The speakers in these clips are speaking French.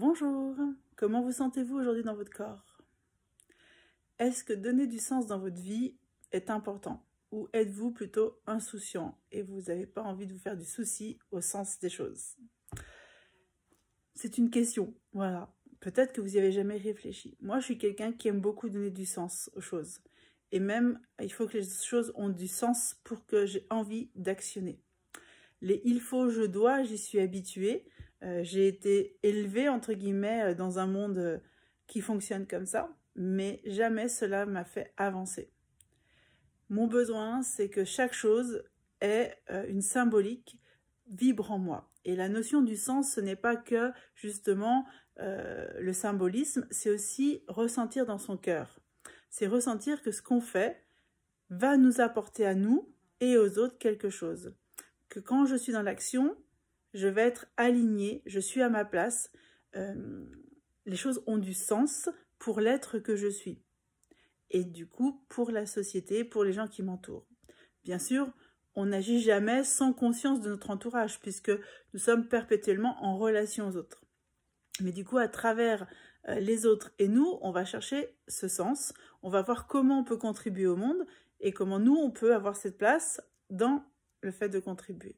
Bonjour, comment vous sentez-vous aujourd'hui dans votre corps Est-ce que donner du sens dans votre vie est important Ou êtes-vous plutôt insouciant et vous n'avez pas envie de vous faire du souci au sens des choses C'est une question, voilà. Peut-être que vous n'y avez jamais réfléchi. Moi, je suis quelqu'un qui aime beaucoup donner du sens aux choses. Et même, il faut que les choses ont du sens pour que j'ai envie d'actionner. Les il faut, je dois, j'y suis habituée euh, j'ai été élevée, entre guillemets, euh, dans un monde euh, qui fonctionne comme ça, mais jamais cela m'a fait avancer. Mon besoin, c'est que chaque chose ait une symbolique, vibre en moi. Et la notion du sens, ce n'est pas que justement le symbolisme, c'est aussi ressentir dans son cœur. C'est ressentir que ce qu'on fait va nous apporter à nous et aux autres quelque chose. Que quand je suis dans l'action, je vais être alignée, je suis à ma place, euh, les choses ont du sens pour l'être que je suis. Et du coup, pour la société, pour les gens qui m'entourent. Bien sûr, on n'agit jamais sans conscience de notre entourage, puisque nous sommes perpétuellement en relation aux autres. Mais du coup, à travers euh, les autres et nous, on va chercher ce sens, on va voir comment on peut contribuer au monde et comment nous, on peut avoir cette place dans le fait de contribuer.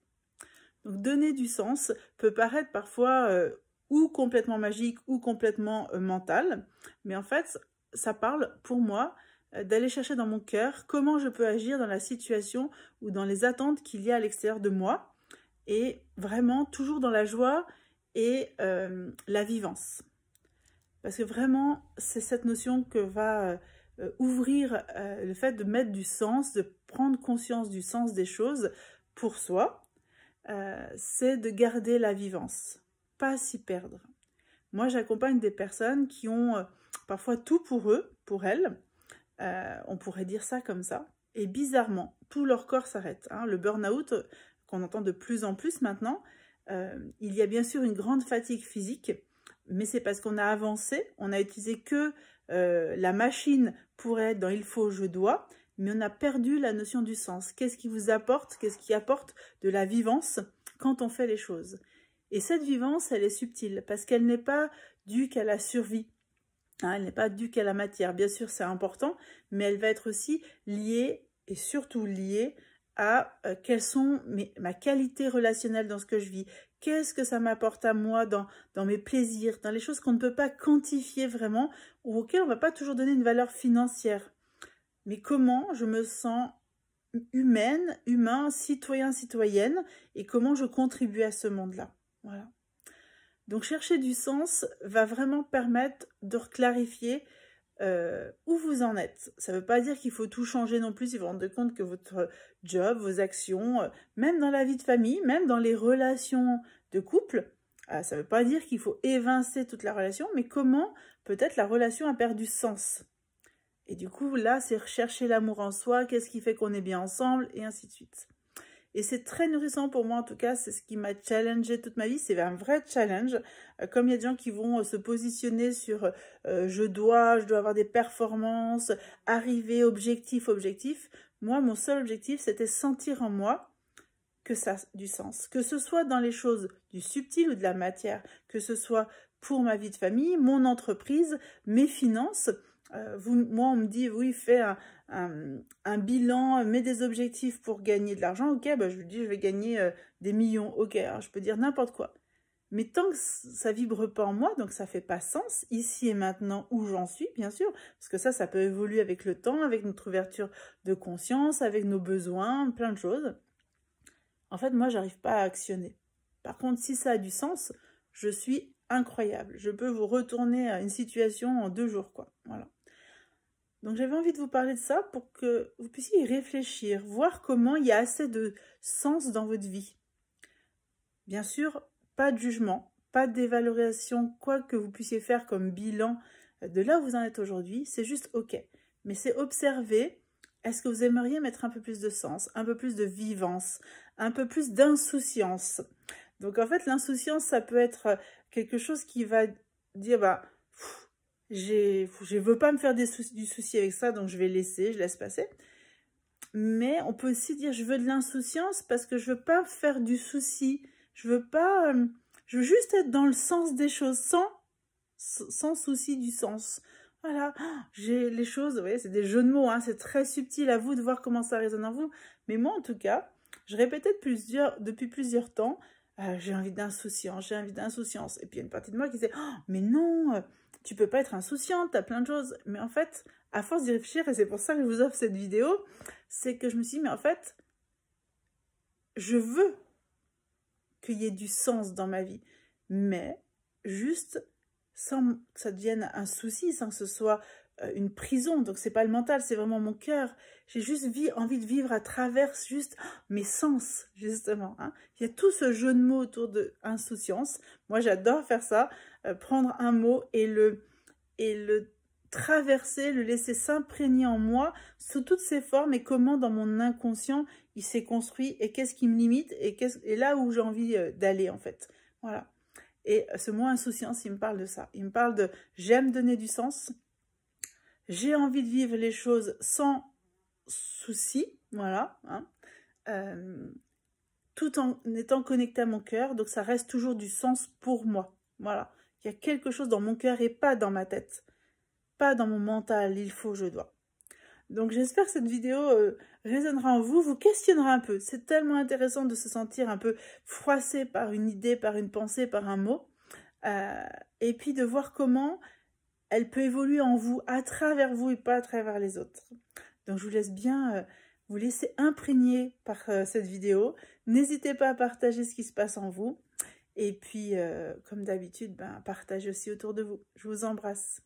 Donc donner du sens peut paraître parfois euh, ou complètement magique ou complètement euh, mental, mais en fait, ça parle pour moi euh, d'aller chercher dans mon cœur comment je peux agir dans la situation ou dans les attentes qu'il y a à l'extérieur de moi, et vraiment toujours dans la joie et la vivance. Parce que vraiment, c'est cette notion que va ouvrir le fait de mettre du sens, de prendre conscience du sens des choses pour soi, euh, c'est de garder la vivance, pas s'y perdre. Moi, j'accompagne des personnes qui ont euh, parfois tout pour eux, pour elles. Euh, on pourrait dire ça comme ça. Et bizarrement, tout leur corps s'arrête. Hein. Le burn-out, qu'on entend de plus en plus maintenant, il y a bien sûr une grande fatigue physique, mais c'est parce qu'on a avancé, on a utilisé que la machine pour être dans il faut, je dois, mais on a perdu la notion du sens. Qu'est-ce qui vous apporte Qu'est-ce qui apporte de la vivance quand on fait les choses Et cette vivance, elle est subtile parce qu'elle n'est pas due qu'à la survie. Hein, elle n'est pas due qu'à la matière. Bien sûr, c'est important, mais elle va être aussi liée et surtout liée à euh, quelles sont mes, ma qualité relationnelle dans ce que je vis, qu'est-ce que ça m'apporte à moi dans, dans mes plaisirs, dans les choses qu'on ne peut pas quantifier vraiment ou auxquelles on ne va pas toujours donner une valeur financière mais comment je me sens humaine, humain, citoyen, citoyenne, et comment je contribue à ce monde-là. Voilà. Donc chercher du sens va vraiment permettre de clarifier euh, où vous en êtes. Ça ne veut pas dire qu'il faut tout changer non plus, si vous vous rendez compte que votre job, vos actions, euh, même dans la vie de famille, même dans les relations de couple, euh, ça ne veut pas dire qu'il faut évincer toute la relation, mais comment peut-être la relation a perdu sens. Et du coup, là, c'est rechercher l'amour en soi, qu'est-ce qui fait qu'on est bien ensemble, et ainsi de suite. Et c'est très nourrissant pour moi, en tout cas, c'est ce qui m'a challengé toute ma vie, c'est un vrai challenge. Euh, comme il y a des gens qui vont euh, se positionner sur euh, je dois, je dois avoir des performances, arriver, objectif, objectif », moi, mon seul objectif, c'était sentir en moi que ça a du sens. Que ce soit dans les choses du subtil ou de la matière, que ce soit pour ma vie de famille, mon entreprise, mes finances – euh, moi, on me dit, oui, fais un, bilan, mets des objectifs pour gagner de l'argent. Ok, bah, je vous dis, je vais gagner euh, des millions. Ok, je peux dire n'importe quoi. Mais tant que ça vibre pas en moi, donc ça fait pas sens, ici et maintenant où j'en suis, bien sûr, parce que ça, ça peut évoluer avec le temps, avec notre ouverture de conscience, avec nos besoins, plein de choses. En fait, moi, j'arrive pas à actionner. Par contre, si ça a du sens, je suis incroyable. Je peux vous retourner à une situation en deux jours, quoi. Voilà. Donc j'avais envie de vous parler de ça pour que vous puissiez y réfléchir, voir comment il y a assez de sens dans votre vie. Bien sûr, pas de jugement, pas de dévalorisation, quoi que vous puissiez faire comme bilan de là où vous en êtes aujourd'hui, c'est juste OK. Mais c'est observer, est-ce que vous aimeriez mettre un peu plus de sens, un peu plus de vivance, un peu plus d'insouciance Donc en fait, l'insouciance, ça peut être quelque chose qui va dire, bah, je ne veux pas me faire du souci avec ça, donc je vais laisser, je laisse passer. Mais on peut aussi dire je veux de l'insouciance parce que je veux pas faire du souci. Je veux pas, euh, je veux juste être dans le sens des choses sans, souci du sens. Voilà, j'ai les choses, vous c'est des jeux de mots, hein. c'est très subtil à vous de voir comment ça résonne en vous. Mais moi, en tout cas, je répétais depuis plusieurs temps, euh, j'ai envie d'insouciance, j'ai envie d'insouciance. Et puis, il y a une partie de moi qui disait, oh, mais non, euh, tu peux pas être insouciante, t'as plein de choses. Mais en fait, à force d'y réfléchir, et c'est pour ça que je vous offre cette vidéo, c'est que je me suis dit, mais en fait, je veux qu'il y ait du sens dans ma vie, mais juste sans que ça devienne un souci, sans que ce soit euh, une prison, donc c'est pas le mental, c'est vraiment mon cœur. J'ai juste vie, envie de vivre à travers juste mes sens, justement. Hein. Il y a tout ce jeu de mots autour de insouciance. Moi, j'adore faire ça, euh, prendre un mot et le, et le traverser, le laisser s'imprégner en moi sous toutes ses formes et comment dans mon inconscient il s'est construit et qu'est-ce qui me limite et, et là où j'ai envie euh, d'aller en fait. Voilà. Et ce mot insouciance, il me parle de ça. Il me parle de j'aime donner du sens, j'ai envie de vivre les choses sans souci, voilà, hein. euh, tout en étant connecté à mon cœur. Donc ça reste toujours du sens pour moi, voilà. Il y a quelque chose dans mon cœur et pas dans ma tête, pas dans mon mental. Il faut, je dois. Donc j'espère que cette vidéo euh, résonnera en vous, vous questionnera un peu. C'est tellement intéressant de se sentir un peu froissé par une idée, par une pensée, par un mot. Euh, et puis de voir comment elle peut évoluer en vous, à travers vous et pas à travers les autres. Donc je vous laisse bien euh, vous laisser imprégner par euh, cette vidéo. N'hésitez pas à partager ce qui se passe en vous. Et puis, euh, comme d'habitude, ben, partagez aussi autour de vous. Je vous embrasse.